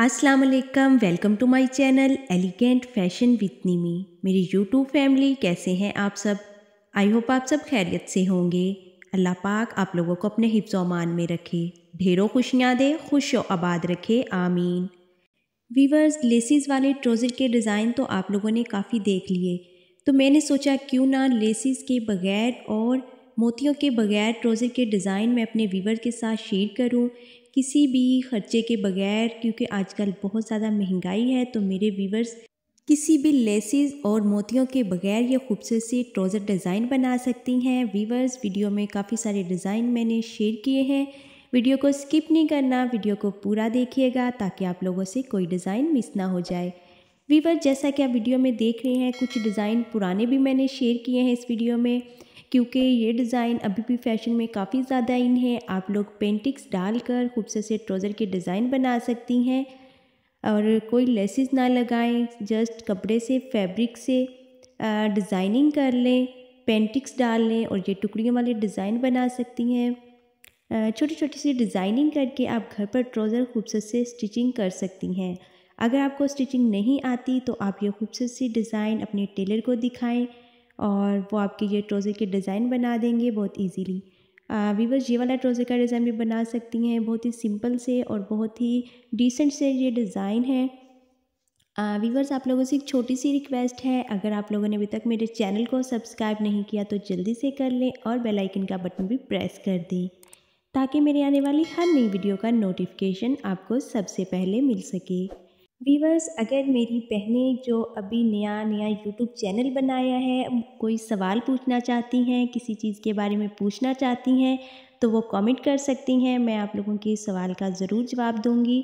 अस्सलाम वालेकुम welcome to my channel elegant fashion with Nimi मेरी यूट्यूब फैमिली कैसे हैं आप सब आई होप आप सब खैरियत से होंगे अल्लाह पाक आप लोगों को अपने हिफ्ज़ मान में रखे ढेरों खुशियाँ दे खुश आबाद रखे आमीन वीवर्स लेसिस वाले ट्रोज़र के डिज़ाइन तो आप लोगों ने काफ़ी देख लिए तो मैंने सोचा क्यों ना लेसिस के बगैर और मोतियों के बगैर ट्रोज़र के डिज़ाइन मैं अपने वीवर के साथ शेयर करूं किसी भी खर्चे के बगैर क्योंकि आजकल बहुत ज़्यादा महंगाई है तो मेरे वीवर्स किसी भी लेसेस और मोतियों के बगैर ये खूबसूरत से ट्रोज़र डिज़ाइन बना सकती हैं वीवर्स वीडियो में काफ़ी सारे डिज़ाइन मैंने शेयर किए हैं वीडियो को स्किप नहीं करना वीडियो को पूरा देखिएगा ताकि आप लोगों से कोई डिज़ाइन मिस ना हो जाए वीवर जैसा कि आप वीडियो में देख रहे हैं कुछ डिज़ाइन पुराने भी मैंने शेयर किए हैं इस वीडियो में क्योंकि ये डिज़ाइन अभी भी फैशन में काफ़ी ज़्यादा इन है आप लोग पेंटिक्स डालकर खूबसूरत से ट्रोज़र के डिज़ाइन बना सकती हैं और कोई लेसिस ना लगाएं जस्ट कपड़े से फैब्रिक से डिज़ाइनिंग कर लें पेंटिक्स डाल लें और ये टुकड़ियों वाले डिज़ाइन बना सकती हैं छोटी छोटी सी डिज़ाइनिंग करके आप घर पर ट्रोज़र खूबसूरत से स्टिचिंग कर सकती हैं अगर आपको स्टिचिंग नहीं आती तो आप ये खूबसूरत सी डिज़ाइन अपने टेलर को दिखाएं और वो आपके ये ट्रोज़र के डिज़ाइन बना देंगे बहुत इजीली वीवर्स ये वाला ट्रोज़र का डिज़ाइन भी बना सकती हैं बहुत ही सिंपल से और बहुत ही डिसेंट से ये डिज़ाइन है वीवर्स आप लोगों से एक छोटी सी रिक्वेस्ट है अगर आप लोगों ने अभी तक मेरे चैनल को सब्सक्राइब नहीं किया तो जल्दी से कर लें और बेलाइकन का बटन भी प्रेस कर दें ताकि मेरे आने वाली हर नई वीडियो का नोटिफिकेशन आपको सबसे पहले मिल सके वीवर्स अगर मेरी बहनें जो अभी नया नया यूट्यूब चैनल बनाया है कोई सवाल पूछना चाहती हैं किसी चीज़ के बारे में पूछना चाहती हैं तो वो कमेंट कर सकती हैं मैं आप लोगों के सवाल का ज़रूर जवाब दूंगी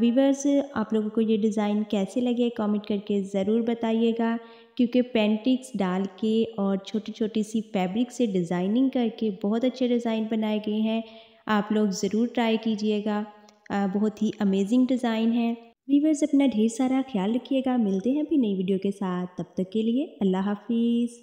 वीवर्स आप लोगों को ये डिज़ाइन कैसे लगे कमेंट करके ज़रूर बताइएगा क्योंकि पेंटिक्स डाल के और छोटी छोटी सी फैब्रिक से डिज़ाइनिंग करके बहुत अच्छे डिज़ाइन बनाए गए हैं आप लोग ज़रूर ट्राई कीजिएगा बहुत ही अमेजिंग डिज़ाइन है वीवर्स अपना ढेर सारा ख्याल रखिएगा मिलते हैं अभी नई वीडियो के साथ तब तक के लिए अल्लाह हाफिज़